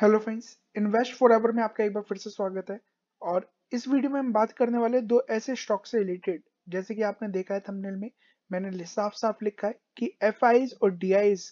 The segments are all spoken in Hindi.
hello friends invest forever में आपका एक बार फिर से स्वागत है और इस वीडियो में हम बात करने वाले दो ऐसे स्टॉक से रिलेटेड जैसे कि आपने देखा है थंबनेल में मैंने साफ साफ लिखा है कि एफ और डी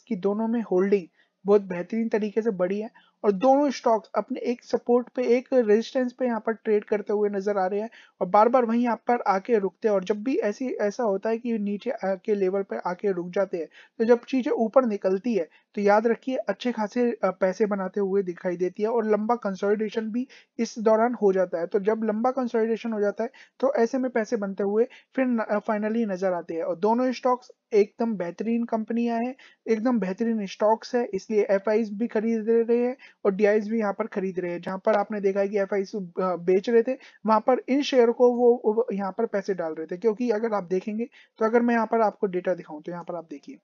की दोनों में होल्डिंग बहुत बेहतरीन तरीके से बढ़ी है और दोनों स्टॉक्स अपने एक सपोर्ट पे एक रेजिस्टेंस पे यहाँ पर ट्रेड करते हुए नजर आ रहे हैं और बार बार वहीं यहाँ पर आके रुकते हैं और जब भी ऐसी ऐसा होता है कि नीचे के लेवल पर आके रुक जाते हैं तो जब चीजें ऊपर निकलती है तो याद रखिए अच्छे खासे पैसे बनाते हुए दिखाई देती है और लंबा कंसोलिडेशन भी इस दौरान हो जाता है तो जब लंबा कंसोलिडेशन हो जाता है तो ऐसे में पैसे बनते हुए फिर फाइनली नजर आते हैं और दोनों स्टॉक्स एकदम बेहतरीन कंपनियां हैं एकदम बेहतरीन स्टॉक्स है इसलिए एफ भी खरीद रहे हैं और डी भी यहाँ पर खरीद रहे हैं जहां पर आपने देखा है कि एफ बेच रहे थे वहां पर इन शेयर को वो यहाँ पर पैसे डाल रहे थे क्योंकि अगर आप देखेंगे तो अगर मैं यहाँ पर आपको डेटा दिखाऊं तो यहाँ पर आप देखिए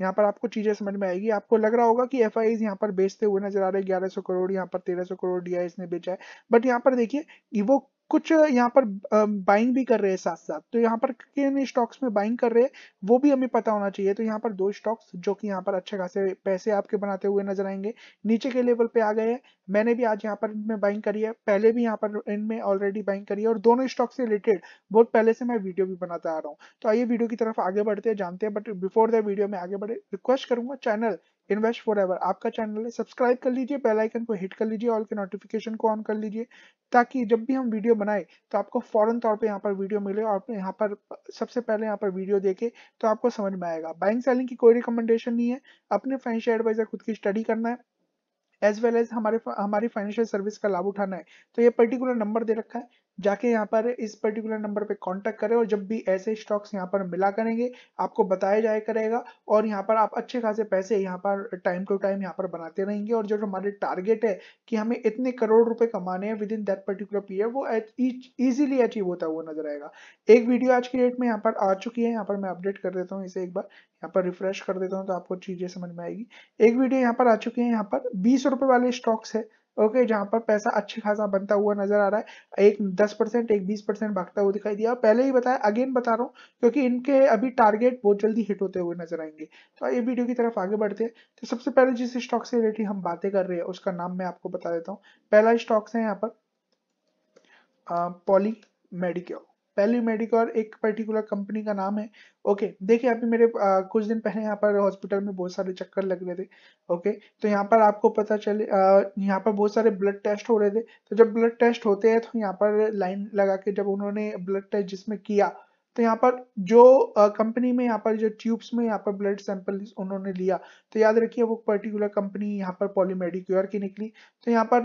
यहाँ पर आपको चीजें समझ में आएगी आपको लग रहा होगा कि एफ आई यहाँ पर बेचते हुए नजर आ रहे हैं ग्यारह करोड़ यहाँ पर तेरह करोड़ डी ने बेचा है बट यहाँ पर देखिए वो कुछ यहाँ पर बाइंग भी कर रहे हैं साथ साथ तो यहाँ पर किन स्टॉक्स में बाइंग कर रहे हैं वो भी हमें पता होना चाहिए तो यहाँ पर दो स्टॉक्स जो कि यहाँ पर अच्छे खासे पैसे आपके बनाते हुए नजर आएंगे नीचे के लेवल पे आ गए हैं मैंने भी आज यहाँ पर इनमें बाइंग करी है पहले भी यहाँ पर इनमें ऑलरेडी बाइंग करी है और दोनों स्टॉक से रिलेटेड बहुत पहले से मैं वीडियो भी बनाता आ रहा हूँ तो आइए वीडियो की तरफ आगे बढ़ते हैं जानते हैं बट बिफोर द वीडियो में आगे बढ़े रिक्वेस्ट करूंगा चैनल इन्वेस्ट फॉर एवर आपका चैनल है सब्सक्राइब कर लीजिए बेल आइकन को हिट कर लीजिए ऑल के नोटिफिकेशन को ऑन कर लीजिए ताकि जब भी हम वीडियो बनाए तो आपको फौरन तौर पे यहाँ पर वीडियो मिले और यहाँ पर सबसे पहले यहाँ पर वीडियो देखे तो आपको समझ में आएगा बाइंग सेलिंग की कोई रिकमेंडेशन नहीं है अपने फाइनेंशियल एडवाइजर खुद की स्टडी करना है एज वेल एज हमारे हमारी फाइनेंशियल सर्विस का लाभ उठाना है तो ये पर्टिकुलर नंबर दे रखा है जाके यहाँ पर इस पर्टिकुलर नंबर पे कांटेक्ट करें और जब भी ऐसे स्टॉक्स यहाँ पर मिला करेंगे आपको बताया जाए करेगा और यहाँ पर आप अच्छे खासे पैसे यहाँ पर टाइम टू टाइम यहाँ पर बनाते रहेंगे और जो हमारे टारगेट है कि हमें इतने करोड़ रुपए कमाने हैं within that particular period वो ईजिली अचीव होता हुआ नजर आएगा एक वीडियो आज की डेट में यहाँ पर आ चुकी है यहाँ पर मैं अपडेट कर देता हूँ इसे एक बार यहाँ पर रिफ्रेश कर देता हूँ तो आपको चीजें समझ में आएगी एक वीडियो यहाँ पर आ चुकी है यहाँ पर बीस वाले स्टॉक्स है ओके जहां पर पैसा अच्छी खासा बनता हुआ नजर आ रहा है एक दस परसेंट एक बीस परसेंट भागता हुआ दिखाई दिया पहले ही बताया अगेन बता रहा हूँ क्योंकि इनके अभी टारगेट बहुत जल्दी हिट होते हुए नजर आएंगे तो ये वीडियो की तरफ आगे बढ़ते हैं तो सबसे पहले जिस स्टॉक से रिलेटेड हम बातें कर रहे हैं उसका नाम मैं आपको बता देता हूँ पहला स्टॉक्स है यहाँ पर पॉली मेडिक्योर पहली मेडिकोर एक पर्टिकुलर कंपनी का नाम है ओके देखिए अभी मेरे आ, कुछ दिन पहले यहाँ पर हॉस्पिटल में बहुत सारे चक्कर लग रहे थे ओके तो यहाँ पर आपको पता चले यहाँ पर बहुत सारे ब्लड टेस्ट हो रहे थे तो जब ब्लड टेस्ट होते हैं तो यहाँ पर लाइन लगा के जब उन्होंने ब्लड टेस्ट जिसमें किया तो यहाँ पर जो कंपनी में यहाँ पर जो ट्यूब्स में यहाँ पर ब्लड सैंपल उन्होंने लिया तो याद रखिए वो पर्टिकुलर कंपनी यहाँ पर पॉलीमेडिक्योर की निकली तो यहाँ पर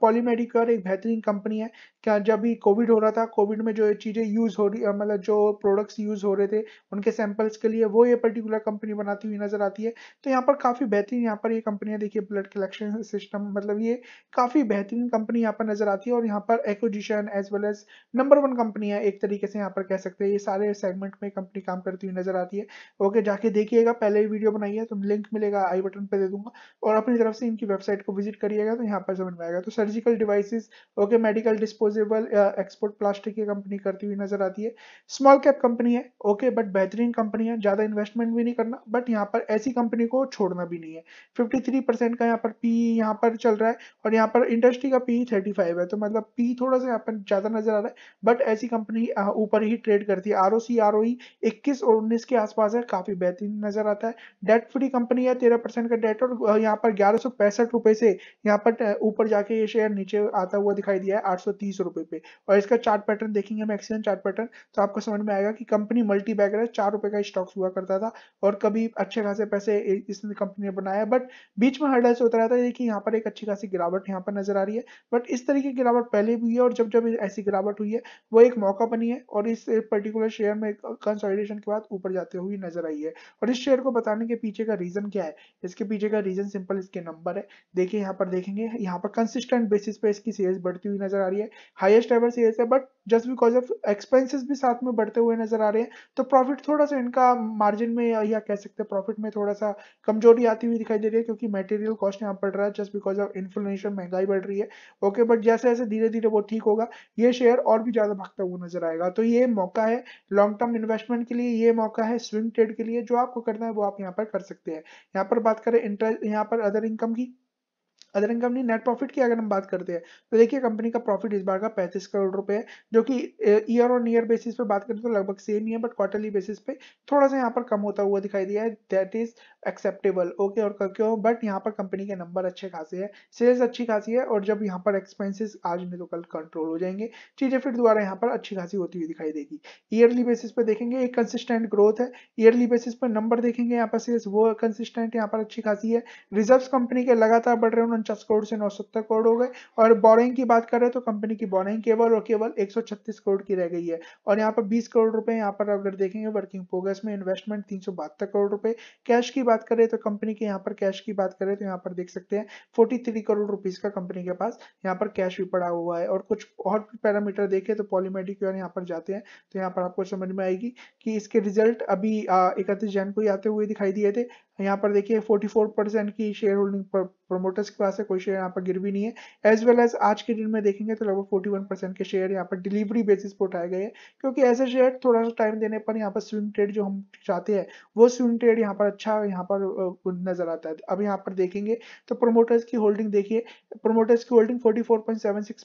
पॉलीमेडिक्योर एक बेहतरीन कंपनी है क्या जब भी कोविड हो रहा था कोविड में जो चीज़ें यूज़ हो रही मतलब जो प्रोडक्ट्स यूज़ हो रहे थे उनके सैंपल्स के लिए वो ये पर्टिकुलर कंपनी बनाती हुई नज़र आती है तो यहाँ पर काफ़ी बेहतरीन यहाँ पर ये कंपनियाँ देखिए ब्लड कलेक्शन सिस्टम मतलब ये काफ़ी बेहतरीन कंपनी यहाँ पर नज़र आती है और यहाँ पर acquisition as well as number one company है एक तरीके से यहाँ पर कह सकते हैं सारे सेगमेंट में कंपनी काम करती हुई नजर आती है ओके जाके देखिएगा पहले ही वीडियो बनाई है तो लिंक मिलेगा आई बटन पे दे दूंगा और अपनी तरफ से इनकी वेबसाइट को विजिट करिएगा तो यहाँ पर समझ में आएगा तो surgical devices okay medical disposable export plastic की कंपनी करती हुई नजर आती है स्मॉल कैप कंपनी है ओके बट बेहतरीन कंपनी है ज्यादा इन्वेस्टमेंट भी नहीं करना बट यहाँ पर ऐसी कंपनी को छोड़ना भी नहीं है फिफ्टी का यहाँ पर पी यहाँ पर चल रहा है और यहाँ पर इंडस्ट्री का पी थर्टी है तो मतलब पी थोड़ा सा यहाँ पर ज्यादा नजर आ रहा है बट ऐसी कंपनी uh, ऊपर ही ट्रेड करती है थी R O C R O इक्कीस और उन्नीस के आसपास है काफी बेहतरीन नजर आता है डेट फ्री कंपनी है तेरह परसेंट का डेट और यहाँ पर ग्यारह सौ पैंसठ रुपए से यहाँ पर ऊपर जाके ये शेयर नीचे आता हुआ दिखाई दिया है आठ सौ तीस रुपए पे और इसका चार्ट पैटर्न देखेंगे हम एक्सीडेंट चार्ट पैटर्न तो आपको समझ में आएगा कि कंपनी मल्टी बैगर है चार रुपए का स्टॉक्स हुआ करता था और कभी अच्छे खासे पैसे इसने कंपनी ने बनाया बट बीच में हर्डल से उतरा था देखिए यहाँ पर एक अच्छी खासी गिरावट यहाँ पर नजर आ रही है बट इस तरीके की गिरावट पहले भी हुई है और जब जब ऐसी गिरावट हुई है वो एक मौका बनी है और इस पर्टिकुलर पर्टिकुलर शेयर में कंसोलिडेशन के बाद ऊपर जाते हुए नजर आई है और इस शेयर को बताने के पीछे का रीजन क्या है इसके पीछे का रीजन सिंपल इसके नंबर है देखिए यहाँ पर देखेंगे यहाँ पर कंसिस्टेंट बेसिस पे इसकी सेल्स बढ़ती हुई नजर आ रही है हाइएस्ट एवर सेल्स है but just because of expenses भी साथ में बढ़ते हुए नजर आ रहे हैं तो प्रॉफिट थोड़ा सा इनका मार्जिन में या कह सकते हैं प्रॉफिट में थोड़ा सा कमजोरी आती हुई दिखाई दे रही है क्योंकि मेटेरियल कॉस्ट यहाँ बढ़ रहा है जस्ट बिकॉज ऑफ इन्फ्लेशन महंगाई बढ़ रही है ओके बट जैसे जैसे धीरे धीरे वो ठीक होगा ये शेयर और भी ज्यादा भागता हुआ नजर आएगा तो ये मौका है लॉन्ग टर्म इन्वेस्टमेंट के लिए ये मौका है स्विंग ट्रेड के लिए जो आपको करना है वो आप यहाँ पर कर सकते हैं यहाँ पर बात करें इंटरेस्ट यहाँ पर अदर इनकम की अदर कंपनी नेट प्रॉफिट की अगर हम बात करते हैं तो देखिए कंपनी का प्रॉफिट इस बार का पैंतीस करोड़ रुपए है जो कि ईयर ऑन ईयर बेसिस पे बात करें तो लगभग सेम ही है बट क्वार्टरली बेसिस पे थोड़ा सा यहाँ पर कम होता हुआ दिखाई दिया है दैट इज एक्सेप्टेबल ओके और क्यों बट यहाँ पर कंपनी के नंबर अच्छे खासे है सेल्स अच्छी खासी है और जब यहाँ पर एक्सपेंसिस आज नहीं तो कल कंट्रोल हो जाएंगे चीजें फिर दोबारा यहाँ पर अच्छी खासी होती हुई दिखाई देगी ईयरली बेसिस पे देखेंगे एक कंसिस्टेंट ग्रोथ है ईयरली बेसिस पर नंबर देखेंगे यहाँ पर सेल्स वो कंसिस्टेंट यहाँ पर अच्छी खासी है रिजर्व कंपनी के लगातार बढ़ रहे हैं उनचास करोड़ से नौ करोड़ हो गए और बोरिंग की बात करें तो कंपनी की बोरिंग केवल और केवल 136 करोड़ की रह गई है और यहाँ पर बीस करोड़ रुपए यहाँ पर अगर देखेंगे वर्किंग प्रोग्रेस में इन्वेस्टमेंट तीन करोड़ रुपए कैश की बात करें तो कंपनी के यहाँ पर कैश की बात करें तो यहाँ पर देख सकते हैं फोर्टी करोड़ रुपीज का कंपनी के पास यहाँ पर कैश भी पड़ा हुआ है और कुछ और पैरामीटर देखे तो पॉलीमेडिक यहाँ पर जाते हैं तो यहाँ पर आपको समझ में आएगी कि इसके रिजल्ट अभी इकतीस जैन को ही आते हुए दिखाई दिए थे तो यहाँ पर देखिए 44 परसेंट की शेयर होल्डिंग प्रमोटर्स के पास है कोई शेयर यहाँ पर गिर भी नहीं है एज वेल एज आज के दिन में देखेंगे तो लगभग 41 परसेंट के शेयर यहाँ पर डिलीवरी बेसिस पर उठाए गए हैं क्योंकि ऐसे शेयर थोड़ा सा टाइम देने पर यहाँ पर स्विंग ट्रेड जो हम चाहते हैं वो स्विंग ट्रेड यहाँ पर अच्छा यहाँ पर नजर आता है अब यहाँ पर देखेंगे तो प्रोमोटर्स की होल्डिंग देखिए प्रोमोटर्स की होल्डिंग फोर्टी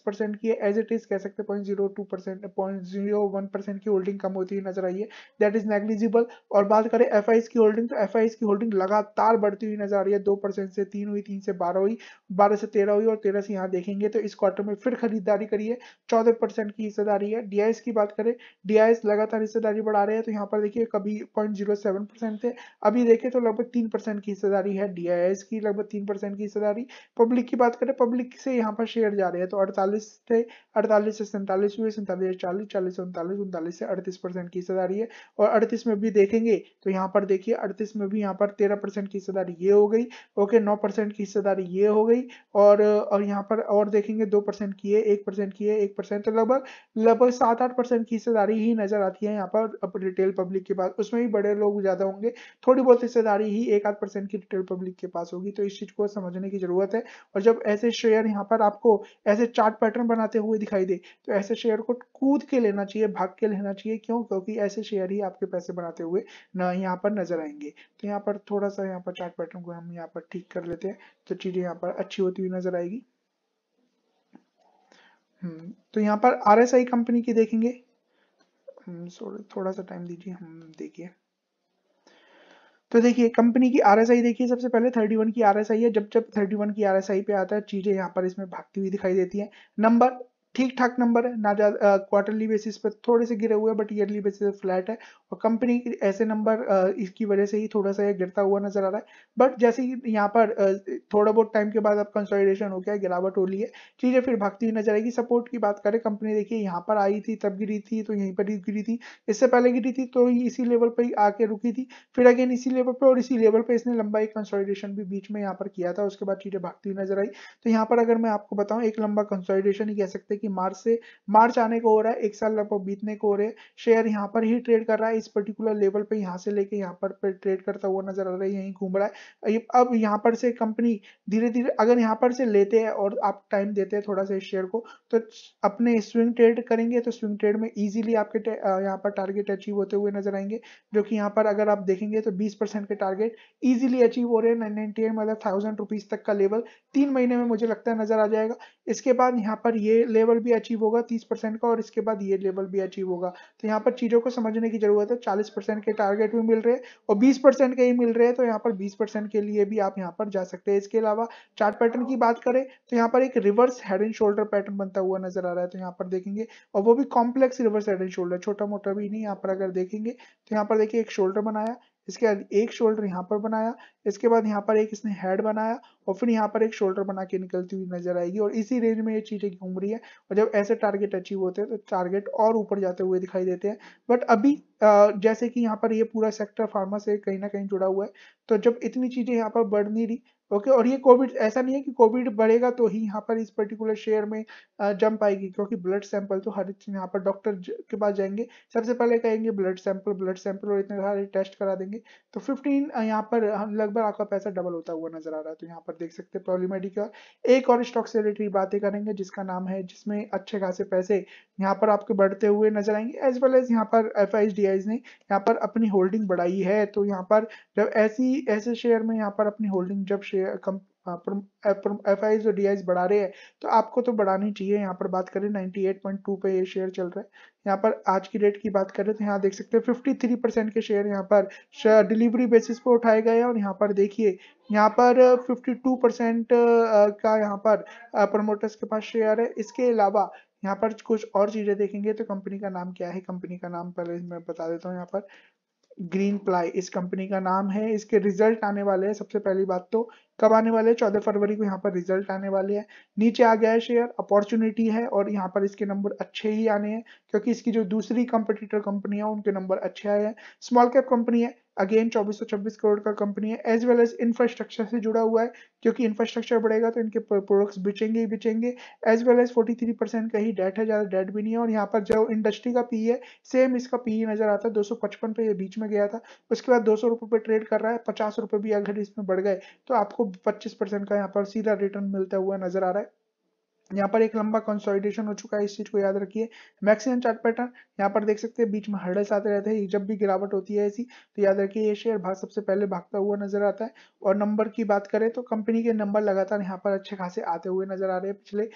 परसेंट की है एज इट इज कह सकते हैं point zero two percent point zero one percent की होल्डिंग कम होती हुई नजर आई है दैट इज नेग्लिजिबल और बात करें एफ की होल्डिंग तो एफ की होल्डिंग लगातार बढ़ती हुई नजर आ रही है दो परसेंट से तीन हुई तीन से बारह हुई बारह से तेरह हुई और तेरह से यहाँ देखेंगे तो इस क्वार्टर में फिर खरीदारी करिए चौदह परसेंट की हिस्सेदारी है डीआईएस की बात करें डीआईएस लगातार हिस्सेदारी बढ़ा रहे हैं तो यहाँ पर देखिए कभी पॉइंट थे अभी देखे तो लगभग तीन की हिस्सेदारी है डीआईएस की लगभग तीन की हिस्सेदारी पब्लिक की बात करें पब्लिक से यहाँ पर शेयर जा रहे हैं तो अड़तालीस थे अड़तालीस से सैंतालीस हुए सैंतालीस से चालीस चालीस से उनतालीस उनतालीस से अड़तीस परसेंट की हिस्सेदारी है और अड़तीस में भी देखेंगे तो यहाँ पर देखिए अड़तीस में भी यहाँ पर तेरह तेरह परसेंट की हिस्सेदारी ये हो गई ओके नौ परसेंट की हिस्सेदारी ये हो गई और और यहाँ पर और देखेंगे दो परसेंट की है एक परसेंट की है एक परसेंट तो लगभग लगभग सात आठ परसेंट की हिस्सेदारी ही नजर आती है यहाँ पर रिटेल पब्लिक के पास उसमें भी बड़े लोग ज्यादा होंगे थोड़ी बहुत हिस्सेदारी ही एक आध परसेंट की रिटेल पब्लिक के पास होगी तो इस चीज को समझने की जरूरत है और जब ऐसे शेयर यहाँ पर आपको ऐसे चार्ट पैटर्न बनाते हुए दिखाई दे तो ऐसे शेयर को कूद के लेना चाहिए भाग के लेना चाहिए क्यों क्योंकि ऐसे शेयर ही आपके पैसे बनाते हुए यहाँ पर नजर आएंगे तो यहाँ पर थोड़ा सा यहाँ पर चार्ट पैटर्न को हम यहाँ पर ठीक कर लेते हैं तो चीजें यहाँ पर अच्छी होती हुई नजर आएगी हम्म, तो यहाँ पर आरएसआई कंपनी की देखेंगे थोड़ा सा टाइम दीजिए हम देखिए तो देखिए कंपनी की आरएसआई देखिए सबसे पहले 31 की आरएसआई है जब जब 31 की आरएसआई पे आता है चीजें यहाँ पर इसमें भागती हुई दिखाई देती है नंबर ठीक ठाक नंबर है ना ज्यादा क्वार्टरली बेसिस पर थोड़े से गिरे हुए हैं बट ईयरली बेसिस पर फ्लैट है और कंपनी ऐसे नंबर इसकी वजह से ही थोड़ा सा गिरता हुआ नजर आ रहा है बट जैसे ही यहाँ पर थोड़ा बहुत टाइम के बाद अब कंसोलिडेशन हो गया गिरावट हो रही है चीजें फिर भागती हुई नजर आएगी सपोर्ट की बात करें कंपनी देखिए यहाँ पर आई थी तब गिरी थी तो यहीं पर गिरी थी इससे पहले गिरी थी तो इसी लेवल पर ही आके रुकी थी फिर अगेन इसी लेवल पर और इसी लेवल पर इसने लंबा एक कंसोलिडेशन भी बीच में यहाँ पर किया था उसके बाद चीजें भागती हुई नजर आई तो यहाँ पर अगर मैं आपको बताऊं एक लंबा कंसोलिडेशन ही कह सकते हैं कि मार्च से मार्च आने को हो रहा है एक साल लगभग बीतने को हो रहे हैं शेयर यहाँ पर ही ट्रेड कर रहा है इस पर्टिकुलर लेवल पे यहाँ से लेके यहाँ पर, पर ट्रेड करता हुआ नजर आ रहा है यहीं घूम रहा है अब यहाँ पर से कंपनी धीरे धीरे अगर यहाँ पर से लेते हैं और आप टाइम देते हैं थोड़ा सा इस शेयर को तो अपने स्विंग ट्रेड करेंगे तो स्विंग ट्रेड में ईजिली आपके यहाँ पर टारगेट अचीव होते हुए नजर आएंगे जो कि यहाँ पर अगर आप देखेंगे तो बीस के टारगेट ईजिली अचीव हो रहे हैं नाइन मतलब थाउजेंड रुपीज तक का लेवल तीन महीने में मुझे लगता है नजर आ जाएगा इसके बाद यहाँ पर ये लेवल भी अचीव होगा तीस परसेंट का और इसके बाद ये लेवल भी अचीव होगा तो यहाँ पर चीजों को समझने की जरूरत हुए थे 40 परसेंट के टारगेट भी मिल रहे हैं और 20 परसेंट के ही मिल रहे हैं तो यहाँ पर 20 परसेंट के लिए भी आप यहाँ पर जा सकते हैं इसके अलावा चार्ट पैटर्न की बात करें तो यहाँ पर एक reverse head and shoulder pattern बनता हुआ नजर आ रहा है तो यहाँ पर देखेंगे और वो भी complex reverse head and shoulder छोटा मोटा भी नहीं यहाँ पर अगर देखेंगे तो यहाँ पर देखिए एक शोल्डर बनाया इसके बाद एक शोल्डर यहाँ पर बनाया इसके बाद यहाँ पर एक इसने हेड बनाया और फिर यहाँ पर एक शोल्डर बना के निकलती हुई नजर आएगी और इसी रेंज में ये चीजें घूम रही है और जब ऐसे टारगेट अचीव होते हैं तो टारगेट और ऊपर जाते हुए दिखाई देते हैं बट अभी जैसे कि यहाँ पर ये पूरा सेक्टर फार्मा से कहीं ना कहीं जुड़ा हुआ है तो जब इतनी चीजें यहाँ पर बढ़ नहीं रही ओके और ये कोविड ऐसा नहीं है कि कोविड बढ़ेगा तो ही यहाँ पर इस पर्टिकुलर शेयर में जंप आएगी क्योंकि ब्लड सैंपल तो हर यहाँ पर डॉक्टर के पास जाएंगे सबसे पहले कहेंगे ब्लड सैंपल ब्लड सैंपल और इतने सारे टेस्ट करा देंगे तो 15 यहाँ पर लगभग आपका पैसा डबल होता हुआ नजर आ रहा है तो यहाँ पर देख सकते हैं पॉलीमेडी एक और स्टॉक से रिलेटेड बातें करेंगे जिसका नाम है जिसमें अच्छे खासे पैसे यहाँ पर आपके बढ़ते हुए नजर आएंगे एज वेल एज यहाँ पर एफ ने यहाँ पर अपनी होल्डिंग बढ़ाई है तो यहाँ पर जब ऐसी ऐसे शेयर में यहाँ पर अपनी होल्डिंग जब शेयर एफ आई और डी बढ़ा रहे हैं तो आपको तो बढ़ानी चाहिए यहाँ पर बात करें 98.2 पे ये शेयर चल रहा है यहाँ पर आज की डेट की बात करें तो यहाँ देख सकते हैं 53 के शेयर यहाँ पर डिलीवरी बेसिस पे उठाए गए हैं और यहाँ पर देखिए यहाँ पर 52 का यहाँ पर प्रमोटर्स के पास शेयर है इसके अलावा यहाँ पर कुछ और चीजें देखेंगे तो कंपनी का नाम क्या है कंपनी का नाम पहले मैं बता देता हूँ यहाँ पर ग्रीन प्लाई इस कंपनी का नाम है इसके रिजल्ट आने वाले हैं सबसे पहली बात तो कब आने वाले हैं चौदह फरवरी को यहाँ पर रिजल्ट आने वाले हैं नीचे आ गया है शेयर अपॉर्चुनिटी है और यहाँ पर इसके नंबर अच्छे ही आने हैं क्योंकि इसकी जो दूसरी कंपटीटर कंपनी है उनके नंबर अच्छे आए हैं स्मॉल कैप कंपनी है अगेन 2426 करोड़ का कंपनी है एज वेल एज इंफ्रास्ट्रक्चर से जुड़ा हुआ है क्योंकि इंफ्रास्ट्रक्चर बढ़ेगा तो इनके प्रोडक्ट्स बिचेंगे ही बिचेंगे एज वेल एज 43 परसेंट का ही डेट है ज़्यादा डेट भी नहीं है और यहाँ पर जो इंडस्ट्री का पी e है सेम इसका पी e नज़र आता है दो पे ये बीच में गया था उसके बाद दो सौ पे ट्रेड कर रहा है पचास भी अगर इसमें बढ़ गए तो आपको 25 परसेंट का यहाँ पर सीधा रिटर्न मिलता हुआ नजर आ रहा है यहाँ पर एक लंबा कंसोलिडेशन हो चुका है इस चीज को याद रखिए मैक्सिमम चार्ट पैटर्न यहाँ पर देख सकते हैं बीच में हर्डल्स आते रहते हैं जब भी गिरावट होती है ऐसी तो याद रखिए ये शेयर भाग सबसे पहले भागता हुआ नजर आता है और नंबर की बात करें तो कंपनी के नंबर लगातार यहाँ पर अच्छे खासे आते हुए नजर आ रहे हैं पिछले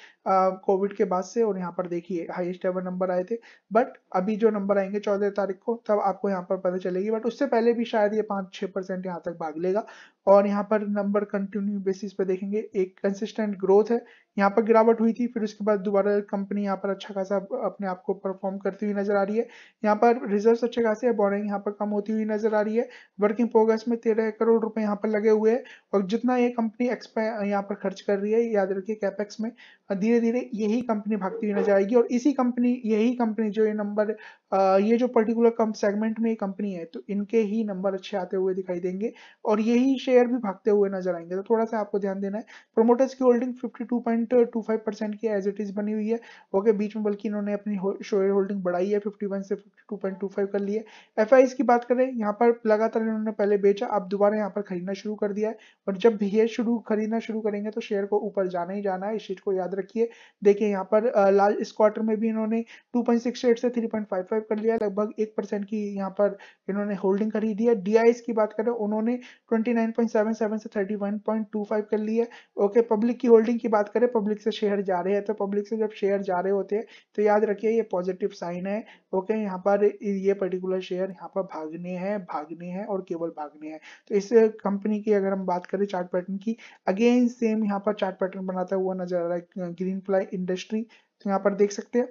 कोविड के बाद से और यहाँ पर देखिए हाइएस्ट एवर नंबर आए थे बट अभी जो नंबर आएंगे चौदह तारीख को तब आपको यहाँ पर पता चलेगी बट उससे पहले भी शायद ये पांच छह परसेंट तक भाग लेगा और यहाँ पर नंबर कंटिन्यू बेसिस पे देखेंगे एक कंसिस्टेंट ग्रोथ है यहाँ पर गिरावट हुई थी फिर उसके बाद दोबारा कंपनी यहाँ पर अच्छा खासा अपने आप को परफॉर्म करती हुई नजर आ रही है यहाँ पर रिजर्व अच्छे खासे है बोरिंग यहाँ पर कम होती हुई नजर आ रही है वर्किंग प्रोग्रेस में तेरह करोड़ रुपए यहाँ पर लगे हुए हैं और जितना ये कंपनी एक्सपे यहाँ पर खर्च कर रही है याद रखिए कैपेक्स में धीरे धीरे यही कंपनी भागती हुई नजर आएगी और इसी कंपनी यही कंपनी जो ये नंबर ये जो पर्टिकुलर कम सेगमेंट में ये कंपनी है तो इनके ही नंबर अच्छे आते हुए दिखाई देंगे और यही शेयर भी भागते हुए नजर आएंगे तो थोड़ा सा आपको ध्यान देना है प्रोमोटर्स की होल्डिंग 52.25 परसेंट की एज इट इज बनी हुई है ओके बीच में बल्कि इन्होंने अपनी शेयर होल्डिंग बढ़ाई है 51 से 52.25 कर ली है एफ की बात करें यहाँ पर लगातार इन्होंने पहले बेचा अब दोबारा यहाँ पर खरीदना शुरू कर दिया है और जब भी ये शुरू खरीदना शुरू करेंगे तो शेयर को ऊपर जाना ही जाना है इस चीज को याद रखिए देखिए यहाँ पर लाल इस क्वार्टर में भी इन्होंने 2.68 से 3.55 कर लिया लगभग एक परसेंट की यहाँ पर इन्होंने होल्डिंग खरीदी है डी की बात करें उन्होंने ट्वेंटी 30.77 से 31.25 कर ली है ओके पब्लिक की होल्डिंग की बात करें पब्लिक से शेयर जा रहे हैं तो पब्लिक से जब शेयर जा रहे होते हैं तो याद रखिए ये पॉजिटिव साइन है ओके यहाँ पर ये पर्टिकुलर शेयर यहाँ पर भागने हैं भागने हैं और केवल भागने हैं तो इस कंपनी की अगर हम बात करें चार्ट पैटर्न की अगेन सेम यहाँ पर चार्ट पैटर्न बनाता हुआ नजर आ रहा है ग्रीन फ्लाई इंडस्ट्री तो यहाँ पर देख सकते हैं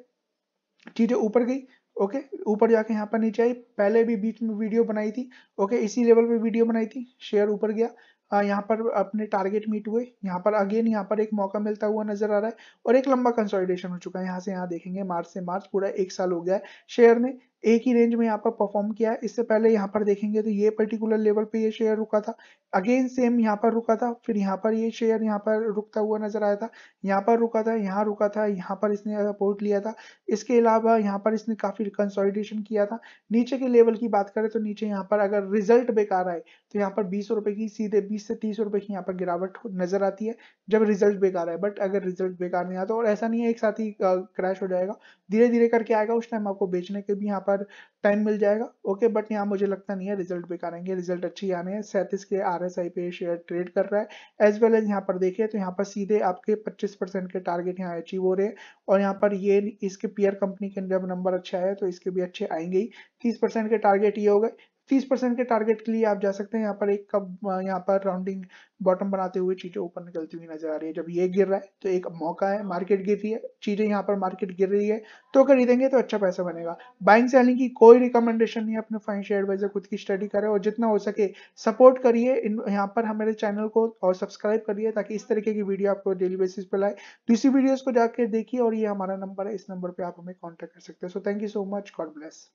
चीजें ऊपर गई ओके ऊपर जाके यहाँ पर नीचे आई पहले भी बीच में वीडियो बनाई थी ओके इसी लेवल पे वीडियो बनाई थी शेयर ऊपर गया हाँ, यहाँ पर अपने टारगेट मीट हुए यहाँ पर अगेन यहाँ पर एक मौका मिलता हुआ नजर आ रहा है और एक लंबा कंसोलिडेशन हो चुका है यहाँ से यहाँ देखेंगे मार्च से मार्च पूरा एक साल हो गया है शेयर में एक ही रेंज में यहाँ पर परफॉर्म किया है इससे पहले यहाँ पर देखेंगे तो ये पर्टिकुलर लेवल पे ये शेयर रुका था अगेन सेम यहाँ पर रुका था फिर यहाँ पर ये शेयर यहाँ पर रुकता हुआ नजर आया था यहाँ पर रुका था यहाँ रुका था यहाँ पर इसने सपोर्ट लिया था इसके अलावा यहाँ पर इसने काफी कंसोलिडेशन किया था नीचे के लेवल की बात करें तो नीचे यहाँ पर अगर रिजल्ट बेकार आए तो यहाँ पर बीस रुपए की सीधे बीस से तीस रुपए की यहाँ पर गिरावट नजर आती है जब रिजल्ट बेकार है बट अगर रिजल्ट बेकार नहीं आता और ऐसा नहीं है एक साथ ही क्रैश हो जाएगा धीरे धीरे करके आएगा उस टाइम आपको बेचने के भी यहाँ पर टाइम मिल जाएगा ओके बट यहाँ मुझे लगता नहीं है रिजल्ट बेकार आएंगे रिजल्ट अच्छी आने हैं सैंतीस के आर एस आई पे शेयर ट्रेड कर रहा है एज वेल एज यहाँ पर देखिए तो यहाँ पर सीधे आपके 25 परसेंट के टारगेट यहाँ अचीव हो रहे हैं और यहाँ पर ये इसके पीयर कंपनी के जब नंबर अच्छे आए तो इसके भी अच्छे आएंगे ही तीस परसेंट के टारगेट ये हो गए तीस के टारगेट के लिए आप जा सकते हैं यहाँ पर एक कब यहाँ पर राउंडिंग बॉटम बनाते हुए चीजें ऊपर निकलती हुई नजर आ रही है जब ये गिर रहा है तो एक मौका है मार्केट गिर रही है चीजें यहाँ पर मार्केट गिर रही है तो खरीदेंगे तो अच्छा पैसा बनेगा बाइंग सेलिंग की कोई रिकमेंडेशन नहीं है अपने फाइनेंशियल एडवाइजर खुद की स्टडी करे और जितना हो सके सपोर्ट करिए यहाँ पर हमारे चैनल को और सब्सक्राइब करिए ताकि इस तरीके की वीडियो आपको डेली बेसिस पर लाए दूसरी वीडियोज को जाकर देखिए और ये हमारा नंबर है इस नंबर पर आप हमें कॉन्टेक्ट कर सकते हैं so thank you so much God bless